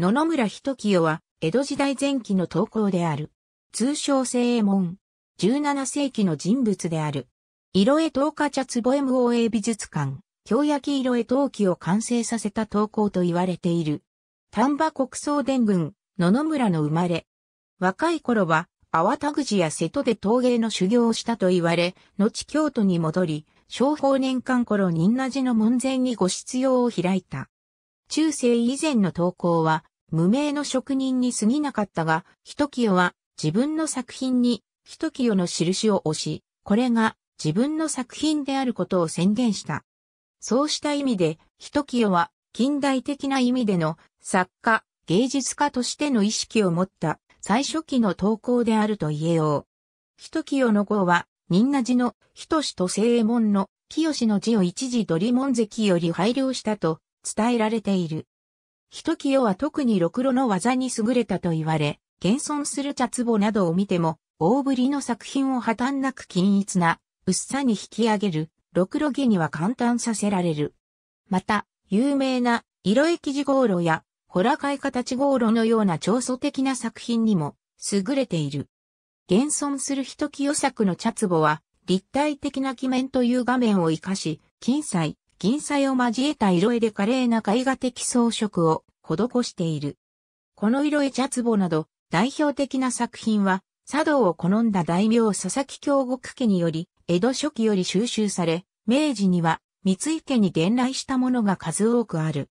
野々村人清は、江戸時代前期の投稿である。通称正衛門。17世紀の人物である。色絵陶華茶壺 MOA 美術館、京焼色絵陶器を完成させた投稿と言われている。丹波国葬伝軍、野々村の生まれ。若い頃は、淡田口や瀬戸で陶芸の修行をしたと言われ、後京都に戻り、昭法年間頃仁和寺の門前にご出用を開いた。中世以前の投稿は無名の職人に過ぎなかったが、一清は自分の作品に一清の印を押し、これが自分の作品であることを宣言した。そうした意味で、一清は近代的な意味での作家、芸術家としての意識を持った最初期の投稿であると言えよう。一清の号は、仁和寺の人志と正衛門の清の字を一時取り門関より配慮したと伝えられている。ひときよは特にろくろの技に優れたと言われ、現存する茶壺などを見ても、大ぶりの作品を破綻なく均一な、薄さに引き上げる、ろくろ技には簡単させられる。また、有名な、色生地号炉や、ホラい形号炉のような調査的な作品にも、優れている。現存するひときよ作の茶壺は、立体的な鬼面という画面を活かし、金彩、銀彩を交えた色絵で華麗な絵画的装飾を施している。この色絵茶壺など代表的な作品は、茶道を好んだ大名佐々木京極家により、江戸初期より収集され、明治には三井家に伝来したものが数多くある。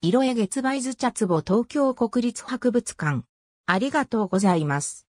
色絵月梅図茶壺東京国立博物館。ありがとうございます。